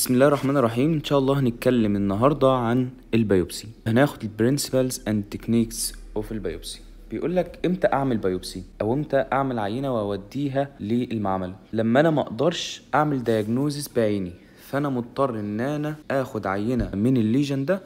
بسم الله الرحمن الرحيم ان شاء الله هنتكلم النهارده عن البيوبسي هناخد البرنسبلز اند تكنيكس اوف البيوبسي بيقول لك امتى اعمل بايوبسي او امتى اعمل عينه واوديها للمعمل لما انا ما اقدرش اعمل دياجنوزيس بعيني فانا مضطر ان انا اخد عينه من الليجن ده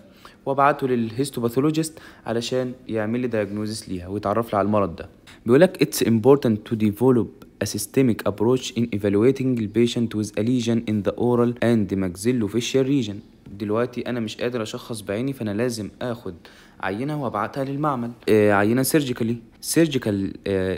وابعته للهيستوباثولوجيست علشان يعمل لي دياجنوزيس ليها ويتعرف لي على المرض ده بيقول لك اتس امبورتنت تو ديفلوب a systemic approach in evaluating the patient with a lesion in the oral and maxillofacial region دلوقتي انا مش قادر اشخص بعيني فانا لازم اخد عينه وابعتها للمعمل آه عينه سيرجيكالي سيرجيكال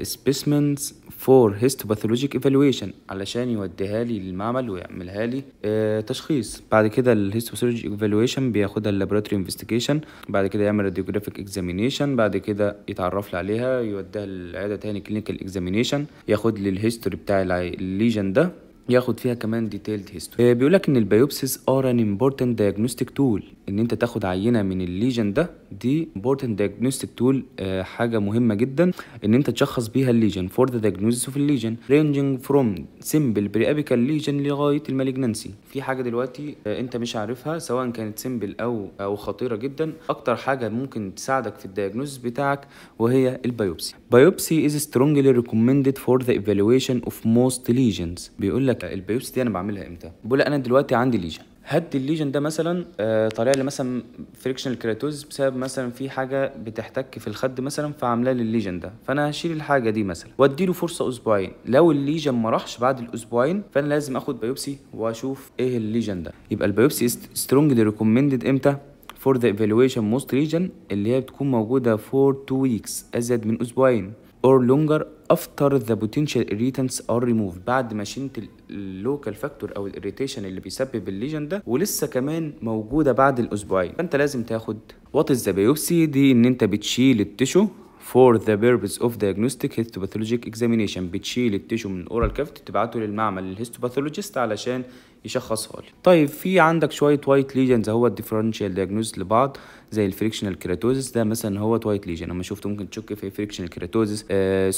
سبيسمنز فور هيستوباثولوجيك ايفالويشن علشان يوديها لي للمعمل ويعملها لي آه تشخيص بعد كده الهيستوباثولوجيك ايفالويشن بياخدها اللابوراتوري انفستيجيشن بعد كده يعمل راديوجرافيك اكزامينيشن بعد كده يتعرف لي عليها يوديها للعياده تاني كلينيكال اكزامينيشن ياخد لي الهيستوري بتاع الليجن ده ياخد فيها كمان ديتيلد هيستوري بيقول لك ان البيوبسيز ار ان امبورتنت دايجنوستيك تول ان انت تاخد عينه من الليجن ده دي امبورتنت دايجنوستيك تول حاجه مهمه جدا ان انت تشخص بيها الليجن فور ذا دايجنوستيك اوف الليجن رينجينج فروم سمبل بريابيكال ليجن لغايه المالجنسي في حاجه دلوقتي آه، انت مش عارفها سواء كانت سمبل او او خطيره جدا اكتر حاجه ممكن تساعدك في الدايجنوستيك بتاعك وهي البيوبسي بيوبسي از سترونجلي ريكومندد فور ذا ايفالويشن اوف موست ليجنز بيقول لك لك آه، البيوس دي انا بعملها امتى بقول انا دلوقتي عندي ليجن هد الليجن ده مثلا آه، طالع لي مثلا فريكشنال كريتوز بسبب مثلا في حاجه بتحتك في الخد مثلا فعامله لي الليجن ده فانا هشيل الحاجه دي مثلا وادي له فرصه اسبوعين لو الليجن ما راحش بعد الاسبوعين فانا لازم اخد بايوبسي واشوف ايه الليجن ده يبقى البايوبسي سترونجلي ريكومندد امتى فور ذا ايفالويشن موست ليجن اللي هي بتكون موجوده فور تو ويكس ازيد من اسبوعين or longer after the potential irritants are removed بعد ما شنت اللوكال فاكتور او الاريتيشن اللي بيسبب الليجن ده ولسه كمان موجوده بعد الاسبوعين فانت لازم تاخد وات از ذا بيوبسي دي ان انت بتشيل التشو for the purpose of diagnostic histopathologic examination بتشيل التيشو من الاورال كافيتي تبعته للمعمل للهيستوباثولوجيست علشان يشخصها لي طيب في عندك شويه وايت ليجنز هو الديفرنشال دياجنوز لبعض زي الفريكشنال كيراتوزيس ده مثلا هو وايت ليجن اما شفت ممكن تشك في فريكشنال كيراتوزيس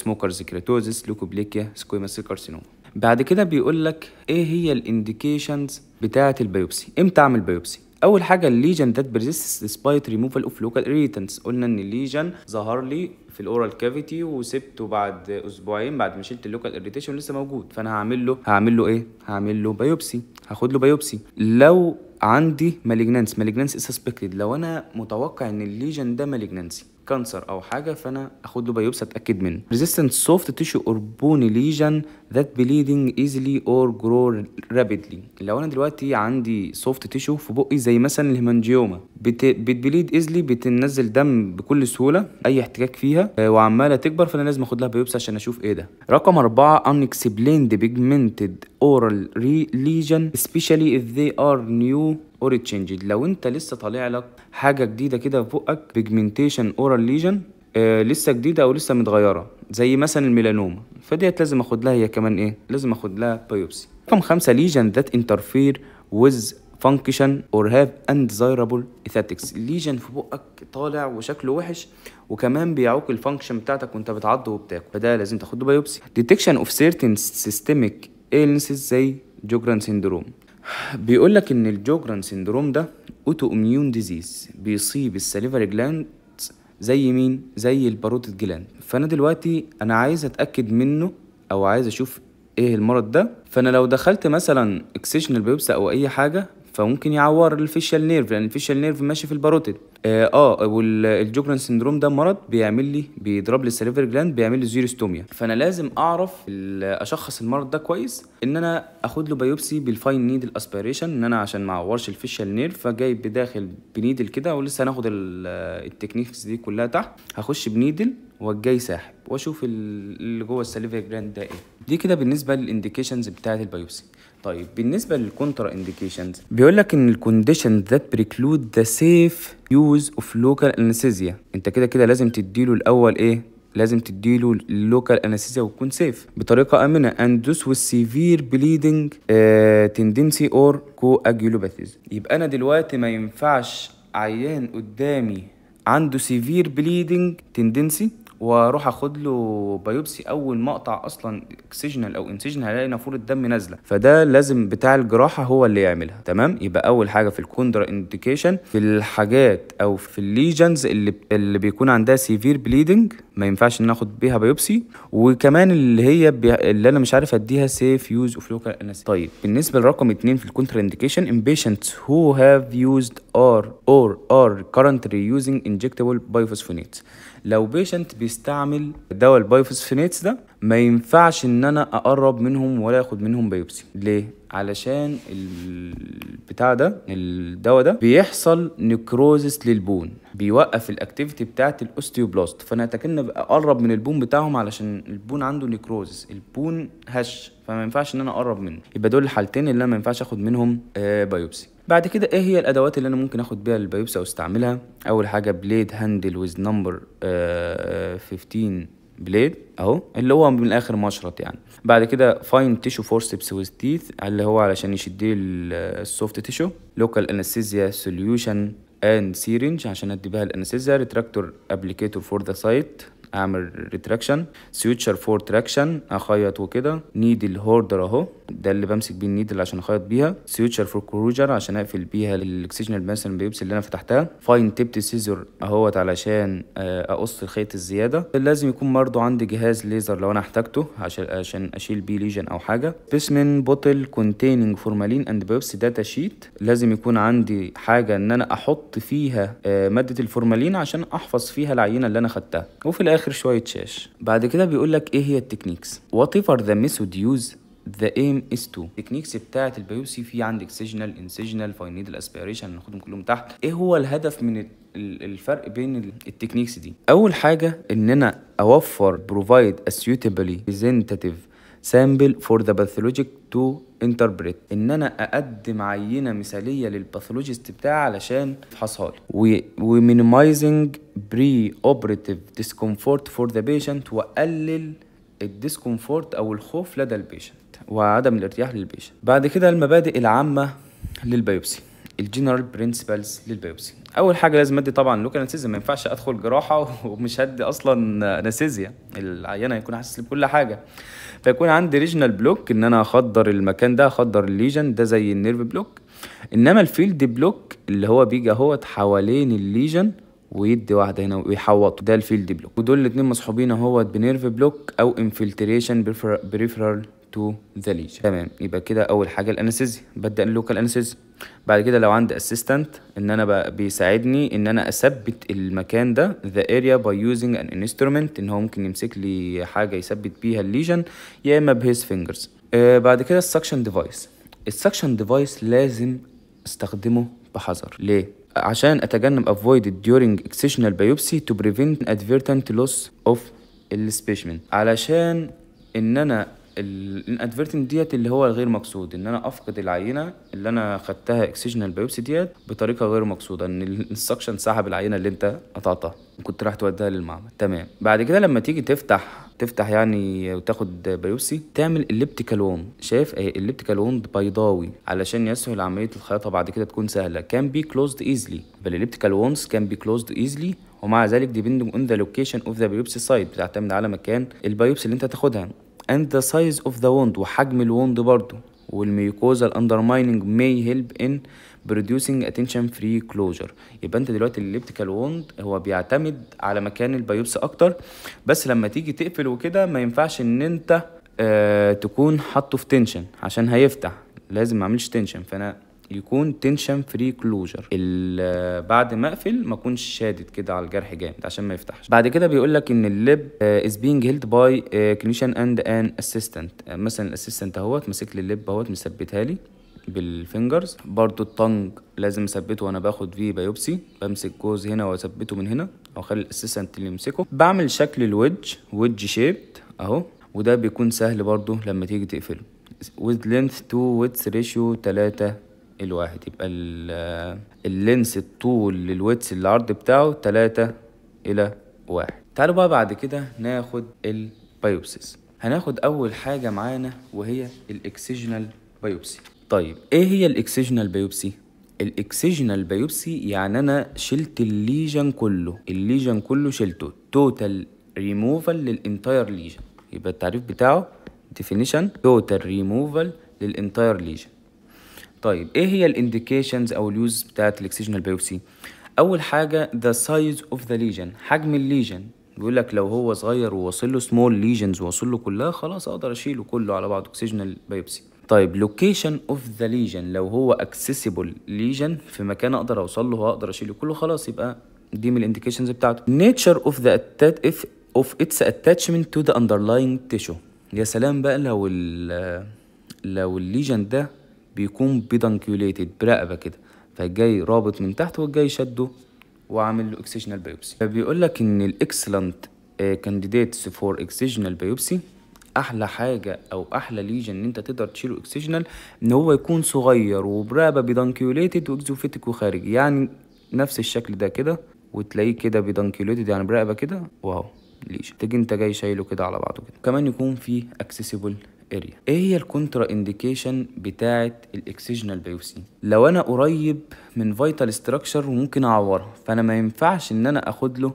سموكرز كيراتوزيس لوكوبليكيا سكويماس كارسينوما بعد كده بيقول لك ايه هي الانديكيشنز بتاعه البيوبسي امتى اعمل بيوبسي اول حاجه الليجن ذات بريزست ديسبايت ريموفال اوف لوكال اريتنس قلنا ان الليجن ظهر لي في الاورال كافيتي وسبته بعد اسبوعين بعد ما شلت اللوكال اريتيشن لسه موجود فانا هعمل له هعمل له ايه هعمل له بايوبسي هاخد له بايوبسي لو عندي مالجنانس مالجنانس سسبكتد لو انا متوقع ان الليجن ده مالجنانسي كانسر او حاجه فانا اخد له بايوبسي اتاكد منه ريزيستنت سوفت تيشو اور بون ليجن ذات بليدنج ايزلي اور جرو رابيدلي لو انا دلوقتي عندي سوفت تيشو في بقي زي مثلا الهيمانجيوما بت... بتبليد ايزلي بتنزل دم بكل سهوله اي احتكاك فيها آه، وعماله تكبر فانا لازم اخد لها بايوبسي عشان اشوف ايه ده رقم أربعة unexplained pigmented oral ليجن especially if they are new اوري تشينج لو انت لسه طالع لك حاجه جديده كده في بقك بيجمنتيشن اورال ليجن لسه جديده او لسه متغيره زي مثلا الميلانوما فديت لازم اخد لها هي كمان ايه لازم اخد لها بايوبسي رقم خمسة ليجن ذات انترفير ويز فانكشن اور هاف اندزايرابل ايثاتكس الليجن في بقك طالع وشكله وحش وكمان بيعوق الفانكشن بتاعتك وانت بتعض وبتاكل فده لازم تاخد له بايوبسي ديتكشن اوف سيرتن سيستميك ايلنسز زي جوجران سيندروم بيقول لك ان الجوجران سيندروم ده اوتو اميون ديزيز بيصيب السليفري جلاند زي مين زي البارود جلاند فانا دلوقتي انا عايز اتاكد منه او عايز اشوف ايه المرض ده فانا لو دخلت مثلا اكسيشنال بيبسا او اي حاجه فممكن يعور الفيشال نيرف لان الفيشال نيرف ماشي في الباروتيد اه, آه والجوجران سندروم ده مرض بيعمل لي بيضرب لي السليفر جلاند بيعمل لي زيروستوميا فانا لازم اعرف اشخص المرض ده كويس ان انا اخد له بايوبسي بالفاين نيدل اسبيريشن ان انا عشان ما اعورش الفيشال نيرف فجايب بداخل بنيدل كده ولسه هناخد التكنيكس دي كلها تحت هخش بنيدل والجاي ساحب واشوف اللي جوه السليفيا جراند ده ايه دي كده بالنسبه للانديكيشنز بتاعه البيوبسي طيب بالنسبه للكونترا انديكيشنز بيقول لك ان الكونديشن ذات بريكلود ذا سيف يوز اوف لوكال انستيزيا انت كده كده لازم تديله الاول ايه لازم تديله اللوكال انستيزيا وتكون سيف بطريقه امنه اند دوس وذ سيفير بليدنج تندنسي اور كواجيولوباثيز يبقى انا دلوقتي ما ينفعش عيان قدامي عنده سيفير بليدنج تندنسي واروح اخد له بايوبسي اول مقطع اصلا اكسجنال او انسجن هلاقي نافوره الدم نازله فده لازم بتاع الجراحه هو اللي يعملها تمام يبقى اول حاجه في الكوندرا انديكيشن في الحاجات او في الليجنز اللي اللي بيكون عندها سيفير بليدنج ما ينفعش ناخد اخد بيها بيوبسي وكمان اللي هي بي... اللي انا مش عارف اديها سيف يوز اوف لوكال انستي طيب بالنسبه لرقم اثنين في الكونتر انديكيشن بيشنتس هو هاف يوزد ار اور ار كرنتلي يوزنج انجكتبل بايوفوسفونيت لو بيشنت بيستعمل دواء البايوفوسفونيتس ده ما ينفعش ان انا اقرب منهم ولا اخد منهم بيوبسي ليه علشان البتاع ده الدواء ده بيحصل نكروزس للبون بيوقف الاكتيفيتي بتاعه الاوستيوبلاست فانا اتكلم اقرب من البون بتاعهم علشان البون عنده نكروزس البون هش فما ينفعش ان انا اقرب منه يبقى دول الحالتين اللي انا ما ينفعش اخد منهم بايوبسي آه، بعد كده ايه هي الادوات اللي انا ممكن اخد بيها البايوبسي او استعملها اول حاجه بليد هاندل ويز نمبر 15 بليد اهو اللي هو من الاخر مشرط يعني بعد كده فاين تيشو فورسبس ويز تيث اللي هو علشان يشديه السوفت تيشو لوكال انستيزيا سوليوشن اند سيرنج عشان ادي بها الانستيزيا ريتراكتور ابليكيتور فور ذا سايت اعمل ريتراكشن سيوتشر فور تراكشن اخيط وكده نيدل هوردر اهو ده اللي بمسك بيه النيدل عشان اخيط بيها سيوتشر فور كروجر عشان اقفل بيها الاكسجنال مثلا بيبس اللي انا فتحتها فاين تيبت سيزر اهوت علشان آه، اقص الخيط الزياده لازم يكون برضه عندي جهاز ليزر لو انا احتاجته عشان عشان اشيل بيه ليجن او حاجه سبيسمن بوتل كونتيننج فورمالين اند بيبس داتا شيت لازم يكون عندي حاجه ان انا احط فيها آه، ماده الفورمالين عشان احفظ فيها العينه اللي انا خدتها وفي الاخر الاخر شويه شاش بعد كده بيقول لك ايه هي التكنيكس وات ايفر ذا ميثود يوز ذا ايم از تو التكنيكس بتاعه البيوسي في عندك سيجنال انسيجنال فاينيدال اسبيريشن هناخدهم كلهم تحت ايه هو الهدف من الفرق بين التكنيكس دي اول حاجه ان انا اوفر بروفايد ا suitably representative سامبل فور ذا باثولوجيك تو انتربريت ان انا اقدم عينه مثاليه للباثولوجيست بتاعي علشان يفحصها لي ومينيمايزنج بري اوبريتيف ديسكومفورت فور ذا بيشنت واقلل الديسكومفورت او الخوف لدى البيشنت وعدم الارتياح للبيشنت بعد كده المبادئ العامه للبيوبسي الجنرال برنسبلز للبيوبسي اول حاجه لازم ادي طبعا لوكال انستيزيا ما ينفعش ادخل جراحه ومش هدي اصلا انستيزيا العيان هيكون حاسس بكل حاجه فيكون عندي ريجنال بلوك ان انا اخدر المكان ده اخدر الليجن ده زي النيرف بلوك انما الفيلد بلوك اللي هو بيجي اهوت حوالين الليجن ويدي واحده هنا ويحوطه ده الفيلد بلوك ودول الاتنين مصحوبين اهوت بنيرف بلوك او انفلتريشن بريفرال تو ذا ليجن تمام يبقى كده اول حاجه الانستيزيا ببدا اللوكال انستيزيا بعد كده لو عندي اسيستنت ان انا بيساعدني ان انا اثبت المكان ده ذا اريا باي يوزنج ان انسترومنت ان هو ممكن يمسك لي حاجه يثبت بيها الليجن يا اما بهيز آه، فينجرز بعد كده السكشن ديفايس السكشن ديفايس لازم استخدمه بحذر ليه عشان اتجنب افويد during اكسيشنال بايوبسي تو بريفنت ادفيرتنت لوس اوف السبيشمنت علشان ان انا الانادفيرتنت ديت اللي هو الغير مقصود ان انا افقد العينه اللي انا خدتها اكسجنال بايوبسي ديت بطريقه غير مقصوده ان السكشن سحب العينه اللي انت قطعتها وكنت راح توديها للمعمل تمام بعد كده لما تيجي تفتح تفتح يعني وتاخد بايوبسي تعمل الليبتيكال ووند شايف اهي الليبتيكال ووند بيضاوي علشان يسهل عمليه الخياطه بعد كده تكون سهله كان بي كلوزد ايزلي فالليبتيكال ووندز كان بي كلوزد ايزلي ومع ذلك depending اون ذا لوكيشن اوف ذا biopsy سايت بتعتمد على مكان البيوبسي اللي انت تاخدها and the size of the wound وحجم الوند برضو والميوكوزا undermining may help in producing attention free closure يبقى انت دلوقتي الليبتيكال ووند هو بيعتمد على مكان البيوبس اكتر بس لما تيجي تقفل وكده ما ينفعش ان انت آه تكون حاطه في تنشن عشان هيفتح لازم ما اعملش تنشن فانا يكون تنشن فري كلوجر بعد ما اقفل ما اكونش شادد كده على الجرح جامد عشان ما يفتحش بعد كده بيقول لك ان اللب از بينج هيلد باي كلينيشن اند ان اسيستنت مثلا الاسيستنت اهوت ماسك لي اللب اهوت مثبتها لي بالفينجرز برضو التنج لازم اثبته وانا باخد فيه بايوبسي بمسك جوز هنا واثبته من هنا او اخلي الاسيستنت اللي يمسكه بعمل شكل الوج ويدج شيبت اهو وده بيكون سهل برضو لما تيجي تقفله with لينث تو width ريشيو 3 الواحد يبقى اللينس الطول للويتس العرض بتاعه تلاتة إلى واحد تعالوا بقى بعد كده ناخد البيوبسيس هناخد أول حاجة معانا وهي الاكسيجنال بايوبسي طيب إيه هي الاكسيجنال بايوبسي؟ الاكسيجنال بايوبسي يعني انا شلت الليجن كله الليجن كله شلته توتال ريموفال للانتاير ليجن يبقى التعريف بتاعه ديفينيشن توتال ريموفال للانتاير ليجن طيب ايه هي الانديكيشنز او اليوز بتاعت الاكسجنال بايوبسي اول حاجه ذا سايز اوف ذا ليجن حجم الليجن بيقول لك لو هو صغير وواصل له سمول ليجنز وواصل له كلها خلاص اقدر اشيله كله على بعضه اكسجنال بايوبسي طيب لوكيشن اوف ذا ليجن لو هو اكسسبل ليجن في مكان اقدر اوصل له واقدر اشيله كله خلاص يبقى دي من الانديكيشنز بتاعته نيتشر اوف ذا اوف اتس اتاتشمنت تو ذا اندرلاينج تيشو يا سلام بقى لو ال لو الليجن ده بيكون بيدنكيوليتد برقبه كده فجاي رابط من تحت والجاي شده وعامل له اكسجنال بايوبسي فبيقول لك ان الاكسلنت كانديديتس فور اكسجنال بايوبسي احلى حاجه او احلى ليجن ان انت تقدر تشيله اكسجنال ان هو يكون صغير وبرقبه بيدنكيوليتد واكزوفيتيك وخارجي يعني نفس الشكل ده كده وتلاقيه كده بيدنكيوليتد يعني برقبه كده واو ليجن تيجي انت جاي شايله كده على بعضه كده كمان يكون فيه اكسسبل اريا ايه هي الكونترا انديكيشن بتاعه الاكسجنال بيوسين لو انا قريب من فيتال ستراكشر وممكن اعوره فانا ما ينفعش ان انا اخد له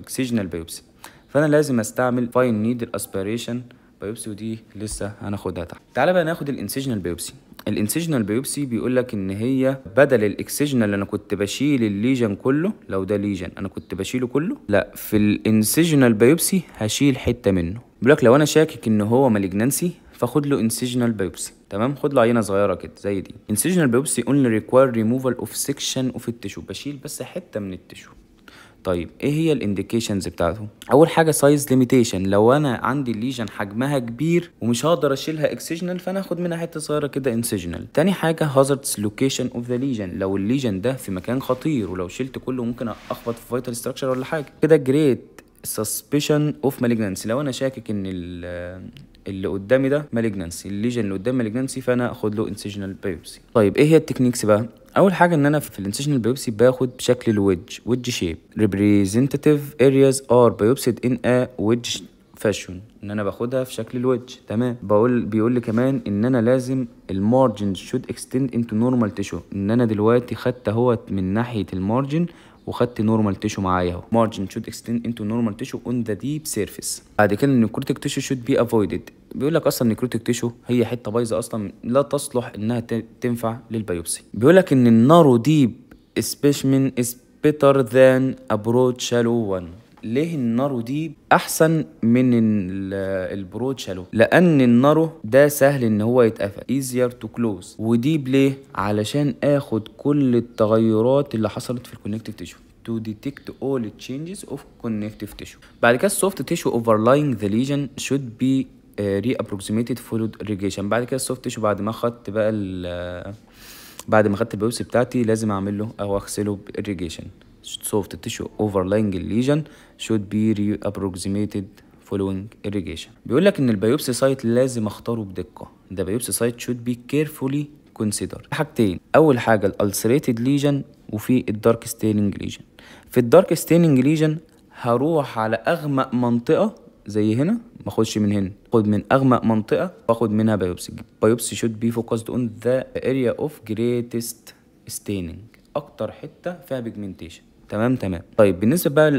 اكسجنال آه، بايوبسي فانا لازم استعمل فاين نيدل اسبيريشن بايوبسي ودي لسه هناخدها تحت تعالى بقى ناخد الانسجنال بايوبسي الانسجنال بايوبسي بيقول لك ان هي بدل الاكسجنال انا كنت بشيل الليجن كله لو ده ليجن انا كنت بشيله كله لا في الانسجنال بايوبسي هشيل حته منه بيقول لك لو انا شاكك ان هو مالجنانسي فخد له انسجنال بايوبسي تمام خد له عينه صغيره كده زي دي انسجنال بايوبسي اونلي ريكواير ريموفال اوف سيكشن اوف التشو بشيل بس حته من التشو طيب ايه هي الانديكيشنز بتاعته اول حاجه سايز ليميتيشن لو انا عندي الليجن حجمها كبير ومش هقدر اشيلها اكسجنال فانا هاخد منها حته صغيره كده انسجنال تاني حاجه هازاردز لوكيشن اوف ذا ليجن لو الليجن ده في مكان خطير ولو شلت كله ممكن اخبط في فايتال ستراكشر ولا حاجه كده جريت سسبشن اوف مالجنسي لو انا شاكك ان اللي قدامي ده مالجنسي الليجن اللي قدام مالجنسي فانا اخد له انسجنال بايوبسي طيب ايه هي التكنيكس بقى اول حاجه ان انا في الانسيشنال بيبسي باخد بشكل الوج ويدج شيب ريبريزنتاتيف ارياز ار بيبسيد ان ا ويدج فاشون ان انا باخدها في شكل الوج تمام بقول بيقول لي كمان ان انا لازم المارجن شود اكستند انتو نورمال تيشو ان انا دلوقتي خدت اهوت من ناحيه المارجن وخدت نورمال تيشو معايا اهو مارجن شود اكستند انتو نورمال تيشو اون ذا ديب سيرفيس بعد كده النيكروتيك تيشو شود بي افويدد بيقول لك اصلا النيكروتيك تيشو هي حته بايظه اصلا لا تصلح انها تنفع للبيوبسي بيقول لك ان النارو ديب سبيشمن از better than ابروت شالو 1 ليه النارو دي احسن من البرود شالو لان النارو ده سهل ان هو يتقفل easier تو كلوز وديب ليه علشان اخد كل التغيرات اللي حصلت في الكونكتيف تيشو to detect all changes of connective tissue بعد كده soft tissue overlying the lesion should be uh, reapproximated followed irrigation بعد كده soft tissue بعد ما خدت بقى آه، بعد ما خدت البيوبسي بتاعتي لازم اعمل له او اغسله بإريجيشن soft tissue overlying lesion should be reapproximated following irrigation بيقول لك ان البيوبسي سايت لازم اختاره بدقه ده بيوبسي سايت should be carefully considered حاجتين اول حاجه الالسريتد ليجن وفي الدارك ستيننج ليجن في الدارك ستيننج ليجن هروح على اغمق منطقه زي هنا ما اخدش من هنا خد من اغمق منطقه واخد منها بيوبسي بيوبسي should be focused on the area of greatest staining اكتر حته فيها بيجمنتيشن تمام تمام طيب بالنسبه بقى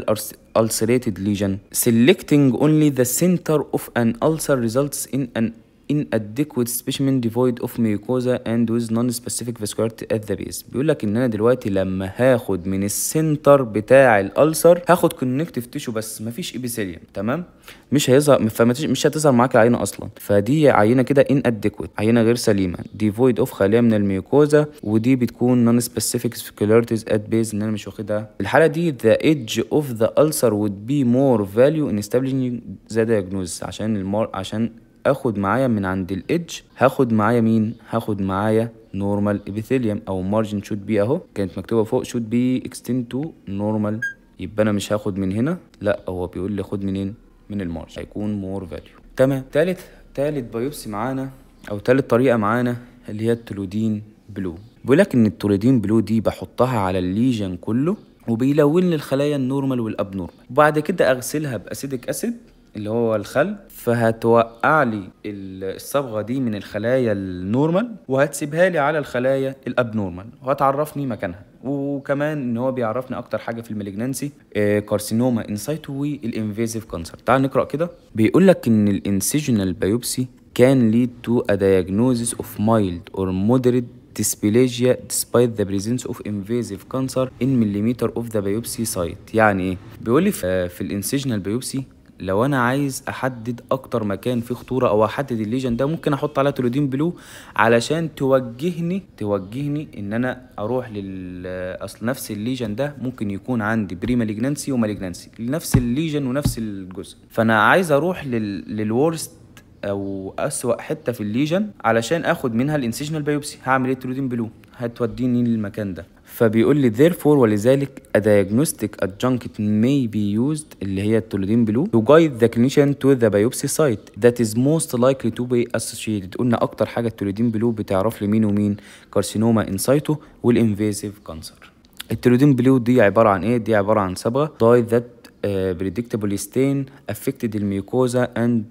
للالسريتد ليجن selecting only the center of an ulcer results in an inadequate specimen devoid of mucosa and with non-specific vascularity at the base بيقول لك ان انا دلوقتي لما هاخد من السنتر بتاع الالسر هاخد كونكتيف تيشو بس مفيش ايبيثيليوم تمام مش هيظهر مش هتظهر معاك العينه اصلا فدي عينه كده inadequate عينه غير سليمه ديفويد اوف خاليه من الميوكوزا ودي بتكون نون سبيسيفيك سكولارتيز ات بيز ان انا مش واخدها الحاله دي the edge of the ulcer would be more value in establishing the diagnosis عشان المار عشان اخد معايا من عند الايدج هاخد معايا مين هاخد معايا نورمال ابيثيليوم او مارجن شوت بي اهو كانت مكتوبه فوق شوت بي اكستند تو نورمال يبقى انا مش هاخد من هنا لا هو بيقول لي خد منين من المارجن هيكون مور فاليو تمام تالت تالت بايوبسي معانا او تالت طريقه معانا اللي هي التلودين بلو بيقول لك ان التلودين بلو دي بحطها على الليجن كله وبيلون لي الخلايا النورمال والابنورمال وبعد كده اغسلها باسيدك اسيد اللي هو الخل فهتوقع لي الصبغه دي من الخلايا النورمال وهتسيبها لي على الخلايا الابنورمال وهتعرفني مكانها وكمان ان هو بيعرفني اكتر حاجه في المالجنانسي كارسينوما كارسينوما انسايتو والانفيزيف كانسر تعال نقرا كده بيقول لك ان الانسيجنال بايوبسي كان ليد تو ا دايجنوزيس اوف مايلد اور مودريت ديسبيليجيا ديسبايت ذا بريزنس اوف انفيزيف كانسر ان مليمتر اوف ذا بايوبسي سايت يعني ايه بيقول لي في الانسيجنال بايوبسي لو انا عايز احدد اكتر مكان فيه خطوره او احدد الليجن ده ممكن احط على توليدين بلو علشان توجهني توجهني ان انا اروح لل اصل نفس الليجن ده ممكن يكون عندي بري ماليجنانسي ومالجنانسي نفس الليجن ونفس الجزء فانا عايز اروح لل... للورست او اسوا حته في الليجن علشان اخد منها الانسيجنال بايوبسي هعمل ايه توليدين بلو هتوديني للمكان ده فبيقول لي therefore ولذلك a diagnostic adjunct may be used اللي هي التولودين بلو to guide the clinician to the biopsy site that is most likely to be associated قلنا أكتر حاجة التولودين بلو بتعرف لي مين ومين كارسينوما انسايتو والانفيزيف كانسر التولودين بلو دي عبارة عن إيه؟ دي عبارة عن صبغة dye that uh, predictable stain affected الميوكوزا and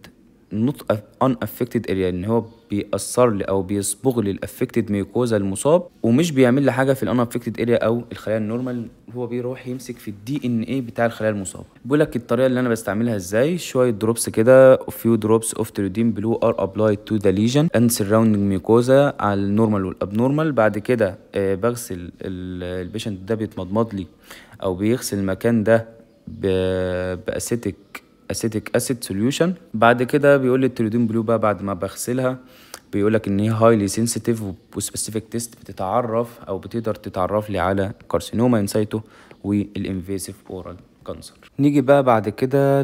not unaffected area ان هو بيأثر لي او بيصبغ لي الافكتد ميكوزا المصاب ومش بيعمل لي حاجه في الان افكتد اريا او الخلايا النورمال هو بيروح يمسك في الدي ان ايه بتاع الخلايا المصابه بيقول لك الطريقه اللي انا بستعملها ازاي شويه دروبس كده فيو دروبس اوف تريودين بلو ار ابلايد تو ذا ليجن اند سراوندنج ميوكوزا على النورمال والابنورمال بعد كده آه، بغسل البيشنت ده بيتمضمض لي او بيغسل المكان ده باسيتيك اسيتيك اسيد سوليوشن بعد كده بيقول لي التريودين بلو بقى بعد ما بغسلها بيقول لك ان هي هايلي سنسيتيف وسبيسيفيك تيست بتتعرف او بتقدر تتعرف لي على كارسينوما انسايتو والانفيسيف اورال كانسر نيجي بقى بعد كده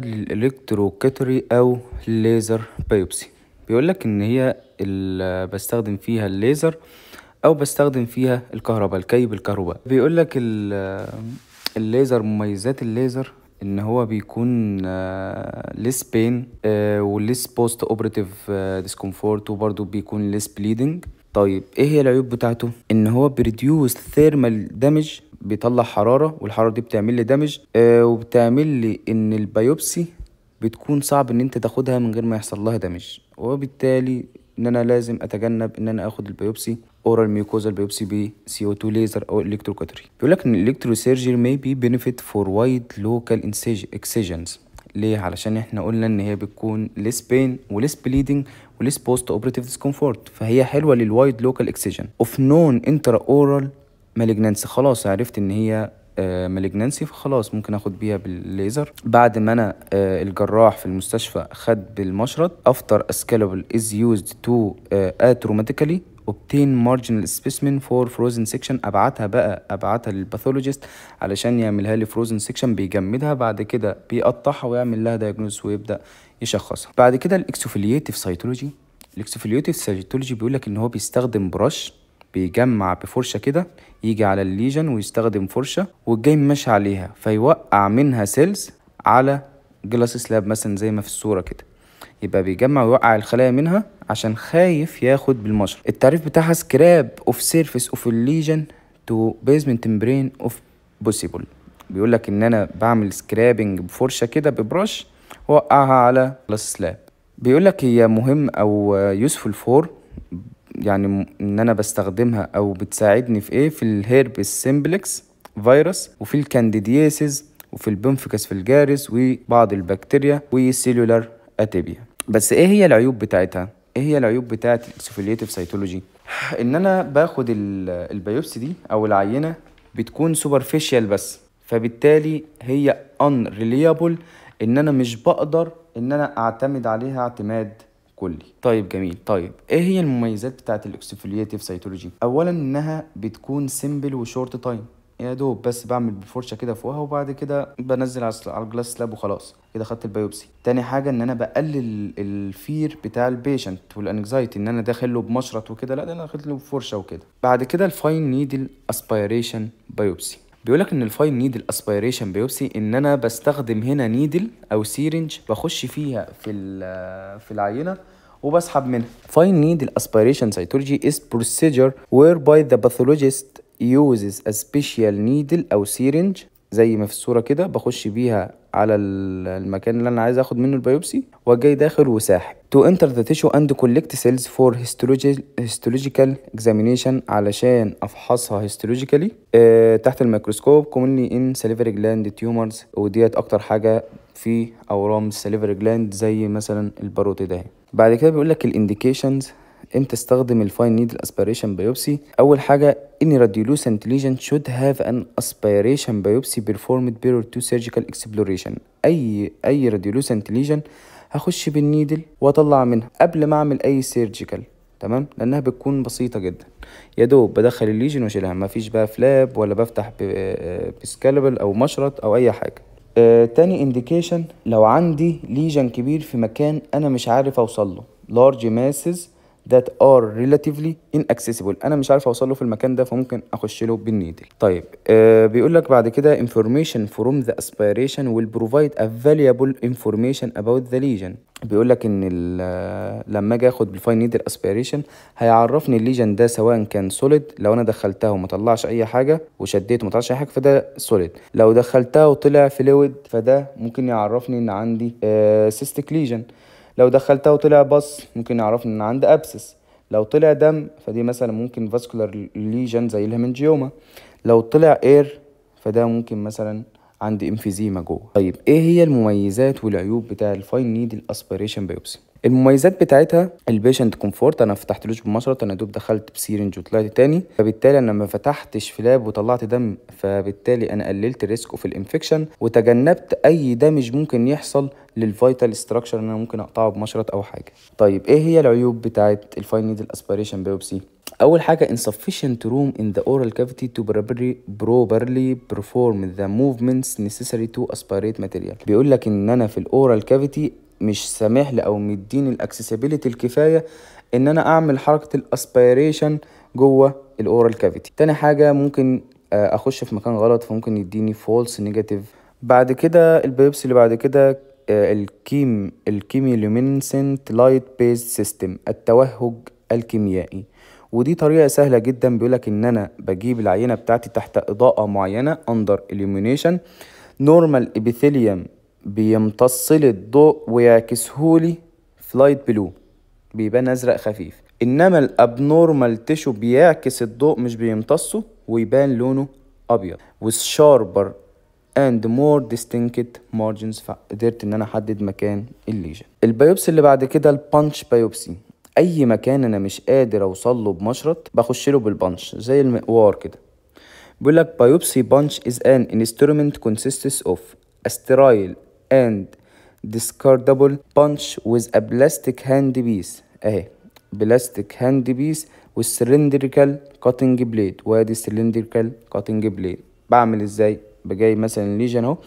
كاتري او ليزر بايوبسي بيقول لك ان هي بستخدم فيها الليزر او بستخدم فيها الكهرباء الكيب الكهرباء بيقول لك الليزر مميزات الليزر ان هو بيكون ليس بين وليس بوست اوبريتيف ديسكومفورت وبرضه بيكون ليس بليدنج طيب ايه هي العيوب بتاعته ان هو بريديوس ثيرمال دامج بيطلع حراره والحراره دي بتعمل لي دامج آه، وبتعمل لي ان البيوبسي بتكون صعب ان انت تاخدها من غير ما يحصل لها دامج وبالتالي ان انا لازم اتجنب ان انا اخد البيوبسي اورال ميوكوزال بيوبسي بي سي او 2 ليزر او الكتروكوتري بيقول لك ان الكترو سيرجري مي بي بينيفيت فور وايد لوكال اكسيجنز ليه علشان احنا قلنا ان هي بتكون ليس بين وليس بليدنج وليس بوست اوبريتيف ديسكومفورت فهي حلوه للوايد لوكال اكسيجن اوف نون انترا اورال مالجنانسي خلاص عرفت ان هي مالجنانسي آه، فخلاص ممكن اخد بيها بالليزر بعد ما انا آه، الجراح في المستشفى خد بالمشرط افتر اسكالبل از يوزد تو اتروماتيكالي obtain marginal specimen for frozen section ابعتها بقى ابعتها للباثولوجيست علشان يعملها لي frozen section بيجمدها بعد كده بيقطعها ويعمل لها diagnosis ويبدا يشخصها بعد كده الاكسوفيليتيف سايتولوجي الاكسوفيليتيف سايتولوجي بيقول لك ان هو بيستخدم برش بيجمع بفرشه كده يجي على الليجن ويستخدم فرشه والجاي ماشي عليها فيوقع منها سيلز على جلاس سلاب مثلا زي ما في الصوره كده يبقى بيجمع ويوقع الخلايا منها عشان خايف ياخد بالمشر التعريف بتاعها سكراب اوف سيرفيس اوف الليجن تو بيزمنت تمبرين اوف بوسيبل بيقول لك ان انا بعمل سكرابنج بفرشه كده ببرش واوقعها على السلاب بيقول لك هي مهم او يوسفول فور يعني ان انا بستخدمها او بتساعدني في ايه في الهيربس سيمبلكس فيروس وفي الكانديدياسيس وفي البنفكس في الجارس وبعض البكتيريا والسيلولار اتيبيا بس ايه هي العيوب بتاعتها ايه هي العيوب بتاعت السوفيليتيف سيتولوجي ان انا باخد البيوبسي دي او العينه بتكون سوبرفيشال بس فبالتالي هي ان ريليبل ان انا مش بقدر ان انا اعتمد عليها اعتماد كلي طيب جميل طيب ايه هي المميزات بتاعت الاكسفولياتيف سيتولوجي اولا انها بتكون سيمبل وشورت تايم يا دوب بس بعمل بفرشه كده فوقها وبعد كده بنزل على الجلاس سلاب وخلاص كده خدت البيوبسي تاني حاجه ان انا بقلل الفير بتاع البيشنت والانكزايتي ان انا داخل له بمشرط وكده لا ده انا داخل له بفرشه وكده بعد كده الفاين نيدل اسبيريشن بيوبسي بيقول لك ان الفاين نيدل اسبيريشن بيوبسي ان انا بستخدم هنا نيدل او سيرنج بخش فيها في في العينه وبسحب منها. فاين نيدل اسبيريشن سيتولوجي از بروسيجر وير باي ذا باثولوجيست uses a special needle أو syringe زي ما في الصورة كده بخش بيها على المكان اللي أنا عايز أخد منه البيوبسي وجاي داخل وساحب to enter the tissue and collect cells for histological examination علشان أفحصها histologically أه تحت الميكروسكوب commonly in salivary gland tumors وديت أكتر حاجة في أورام السليفري جلاند زي مثلا الباروتيداي بعد كده بيقول لك الانديكيشنز امتى استخدم الفاين نيدل اسبيريشن بايوبسي اول حاجه ان راديولوسنت ليجن شود هاف ان اسبيريشن بايوبسي بيرفورمد بيرور تو سيرجيكال اكسبلوريشن اي اي راديولوسنت ليجن هخش بالنيدل واطلع منها قبل ما اعمل اي سيرجيكال تمام لانها بتكون بسيطه جدا يا دوب بدخل الليجن واشيلها مفيش بقى فلاب ولا بفتح بسكالبل آه، او مشرط او اي حاجه آه تاني انديكيشن لو عندي ليجن كبير في مكان انا مش عارف اوصل له لارج ماسز that are relatively inaccessible انا مش عارف اوصل له في المكان ده فممكن اخش له بالنيدل طيب آه بيقول لك بعد كده information from the aspiration will provide a valuable information about the lesion بيقول لك ان آه، لما اجي اخد بالفاين نيدل اسبيريشن هيعرفني الليجن ده سواء كان سوليد لو انا دخلتها وما طلعش اي حاجه وشديت وما طلعش اي حاجه فده سوليد لو دخلتها وطلع فلويد فده ممكن يعرفني ان عندي سيستيك آه، ليجن لو دخلتها وطلع بص ممكن نعرف ان عند ابسس لو طلع دم فدي مثلا ممكن فاسكولار ليجن زي الهيمنجيوما لو طلع اير فده ممكن مثلا عند انفيزيما جوه طيب ايه هي المميزات والعيوب بتاع الفاين نيدل اسبيريشن بايوبسي المميزات بتاعتها البيشنت كومفورت انا فتحتلوش بمشرط انا دوب دخلت بسيرنج وطلعت تاني فبالتالي انا ما فتحتش في لاب وطلعت دم فبالتالي انا قللت ريسك اوف الانفكشن وتجنبت اي دامج ممكن يحصل للفيتال ستراكشر ان انا ممكن اقطعه بمشرط او حاجه طيب ايه هي العيوب بتاعه الفاين نيدل اسبيريشن بيوبسي اول حاجه insufficient room in the oral cavity to properly properly perform the movements necessary to aspirate material بيقول لك ان انا في الاورال كافيتي مش سامح لي او مديني الاكسسبيليتي الكفايه ان انا اعمل حركه الاسبيريشن جوه الاورال كافيتي تاني حاجه ممكن آه، اخش في مكان غلط فممكن يديني فولس نيجاتيف بعد كده البيبسي اللي بعد كده آه، الكيم الكيميلومينسنت لايت بيست سيستم التوهج الكيميائي ودي طريقة سهلة جدا بيقولك ان انا بجيب العينة بتاعتي تحت اضاءة معينة اندر illumination نورمال ابيثيليوم بيمتص لي الضوء ويعكسهولي في لايت بلو بيبان ازرق خفيف انما الابنورمال تيشو بيعكس الضوء مش بيمتصه ويبان لونه ابيض والشاربر and more distinct margins فقدرت ان انا احدد مكان الليجن البيوبسي اللي بعد كده البانش بيوبسي اي مكان انا مش قادر اوصل له بمشرط بخش له بالبانش زي المقوار كده بيقول لك بايوبسي بانش is an instrument consists of a sterile and discardable punch with a plastic piece اهي بلاستيك هاند بيس والسلندريكال كاتنج بليد وادي السلندريكال كاتنج بليد بعمل ازاي بجاي مثلا ليجن اهو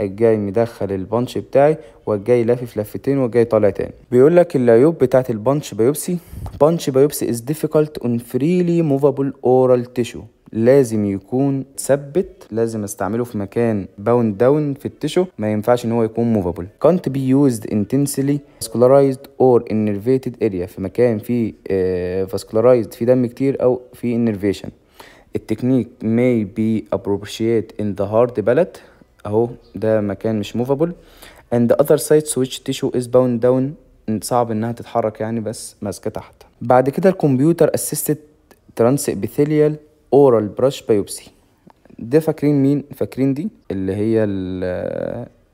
الجاي مدخل البانش بتاعي والجاي لافف لفتين والجاي طالع تاني بيقول لك العيوب بتاعت البانش بايوبسي بانش بايوبسي از ديفيكالت اون فريلي موفابل اورال تيشو لازم يكون ثبت لازم استعمله في مكان باوند داون في التشو ما ينفعش ان هو يكون موفابل كانت بي يوزد انتنسلي فاسكولارايزد اور انرفيتد اريا في مكان فيه آه، فاسكولارايزد في دم كتير او في انرفيشن التكنيك may be appropriate in the hard palate اهو ده مكان مش موفابل and the other side switch tissue is bound down صعب انها تتحرك يعني بس ماسكه تحت بعد كده الكمبيوتر اسيستد ترانس ابيثيليال اورال براش بايوبسي ده فاكرين مين فاكرين دي اللي هي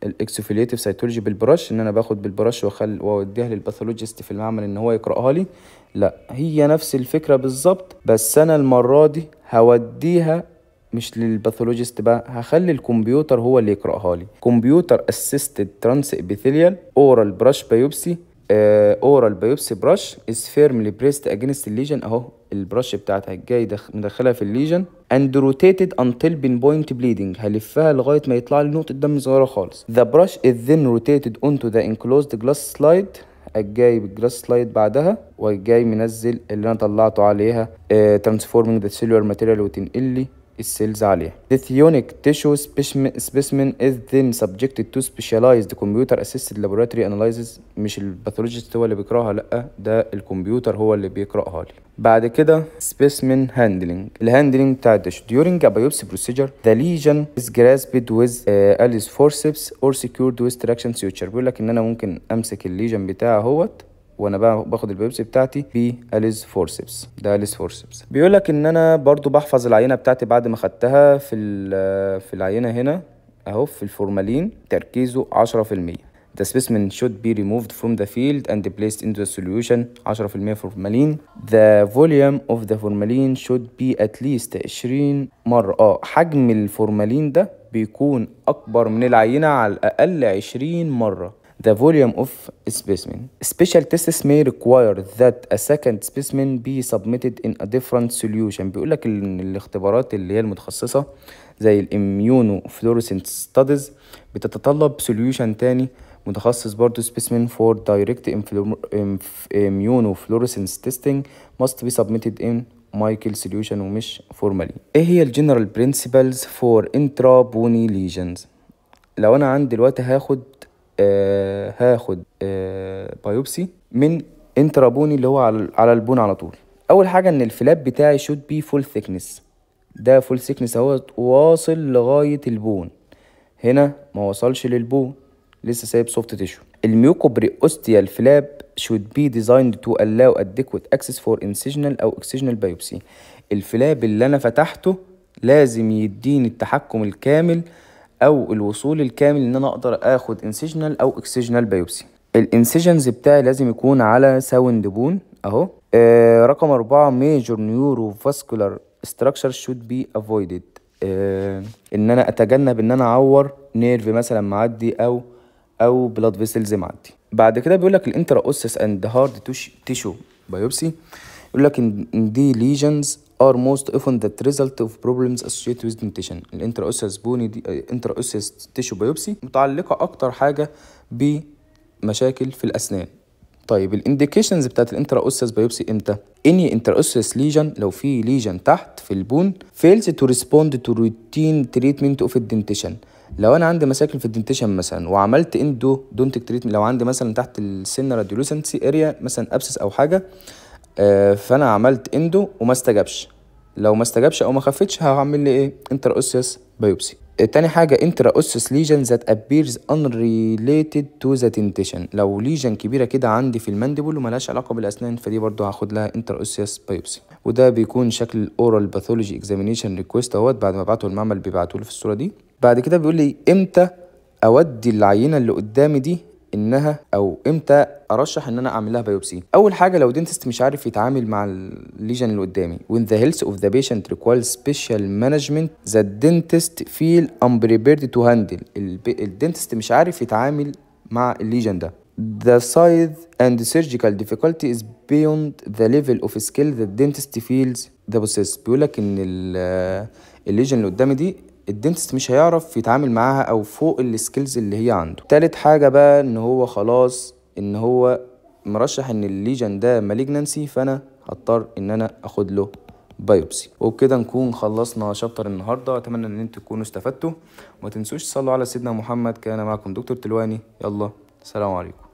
الاكسوفيليتيف سايتولوجي بالبراش ان انا باخد بالبراش واخل واوديها للباثولوجيست في المعمل ان هو يقراها لي لا هي نفس الفكرة بالظبط بس أنا المرة دي هوديها مش للباثولوجيست بقى هخلي الكمبيوتر هو اللي يقراها لي كمبيوتر اسيستد ترانس ابيثيليال اورال براش بايوبسي اورال بايوبسي براش از فيرملي بريست اجينست الليجن اهو البرش بتاعتها الجاي مدخلها في الليجن اند روتيتد انتل بين بوينت بليدنج هلفها لغايه ما يطلع لي نقطه دم صغيره خالص ذا brush is then روتيتد اونتو ذا انكلوزد جلاس سلايد الجاي بالجراس سلايد بعدها والجاي منزل اللي انا طلعته عليها ترانسفورمينج ذا سيلور ماتيريال وتنقل لي السيلز عليها. The thionic tissue specimen is then subjected to specialized computer assisted laboratory analysis مش الباثولوجيست هو اللي بيقراها لأ ده الكمبيوتر هو اللي بيقراها لي. بعد كده specimen handling الهاندلنج بتاع الدش during a biopsy procedure the lesion is grasped with uh, alice forceps or secured with traction suture بيقول لك ان انا ممكن امسك الليجن بتاعه اهوت وانا باخد البيبسي بتاعتي باليز فورسبس ده اليز فورسبس بيقول لك ان انا برضو بحفظ العينه بتاعتي بعد ما خدتها في آه، في العينه هنا اهو في الفورمالين تركيزه 10% The specimen should be removed from the field and placed into the solution 10% فورمالين The volume of the formalin should be at least 20 مرة اه حجم الفورمالين ده بيكون أكبر من العينة على الأقل 20 مرة the volume of specimen. Special tests may require that a second specimen be submitted in a different solution بيقول لك ان الاختبارات اللي هي المتخصصة زي الاميونو فلورسنت ستاديز بتتطلب سوليوشن تاني متخصص برضه specimen for direct immuno fluorescence testing must be submitted in مايكل solution ومش formally ايه هي الجنرال principles for intrabony lesions لو انا عندي دلوقتي هاخد آه هاخد آه بايوبسي من انترابوني اللي هو على, البون على طول اول حاجه ان الفلاب بتاعي شود بي فول ثيكنس ده فول ثيكنس هو واصل لغايه البون هنا ما وصلش للبون لسه سايب سوفت تيشو الميوكوبريوستيال الفلاب should be designed to allow adequate access for incisional أو excisional بايوبسي الفلاب اللي أنا فتحته لازم يديني التحكم الكامل او الوصول الكامل ان انا اقدر اخد انسجنال او اكسجنال بايوبسي الانسجنز بتاعي لازم يكون على ساوند بون اهو آه رقم أربعة ميجور نيورو فاسكولار structure شود بي افويدد آه ان انا اتجنب ان انا اعور نيرف مثلا معدي او او بلاد فيسلز معدي بعد كده بيقول لك الانترا اوسس اند هارد تيشو بايوبسي يقول لك ان دي ليجنز are most often the result of problems associated with dentition الانتراوسس بوني دي انتراوسس تيشو بايوبسي متعلقه اكتر حاجه بمشاكل في الاسنان طيب الانديكيشنز بتاعت الانتراوسس بايوبسي امتى اني انتراوسس ليجن لو في ليجن تحت في البون فيلز تو ريسبوند تو روتين تريتمنت اوف الدنتيشن لو انا عندي مشاكل في الدنتيشن مثلا وعملت اندو دونتك تريتمنت لو عندي مثلا تحت السن راديولوسنسي اريا مثلا ابسس او حاجه آه، فانا عملت اندو وما استجابش لو ما استجابش او ما خفتش هعمل لي ايه انتر اوسيس بايوبسي تاني حاجة انترا اسس ليجن ذات ابيرز unrelated تو ذا تنتشن لو ليجن كبيرة كده عندي في المانديبول وملهاش علاقة بالاسنان فدي برضو هاخد لها انترا اسس بايوبسي وده بيكون شكل الاورال باثولوجي اكزامينيشن ريكويست اهوت بعد ما بعته المعمل بيبعتوا لي في الصورة دي بعد كده بيقول لي امتى اودي العينة اللي قدامي دي انها او امتى ارشح ان انا اعمل لها بايوبسي اول حاجه لو دنتست مش عارف يتعامل مع الليجن اللي قدامي when the health of the patient requires special management the dentist feel unprepared to handle الدنتست مش عارف يتعامل مع الليجن ده The size and surgical difficulty is beyond the level of skill the dentist feels the process بيقول لك ان الليجن اللي قدامي دي الدنتست مش هيعرف يتعامل معاها او فوق السكيلز اللي هي عنده تالت حاجه بقى ان هو خلاص ان هو مرشح ان الليجن ده ماليجنانسي فانا هضطر ان انا اخد له بايوبسي وبكده نكون خلصنا شابتر النهارده اتمنى ان انتم تكونوا استفدتوا وما تنسوش تصلوا على سيدنا محمد كان معكم دكتور تلواني يلا سلام عليكم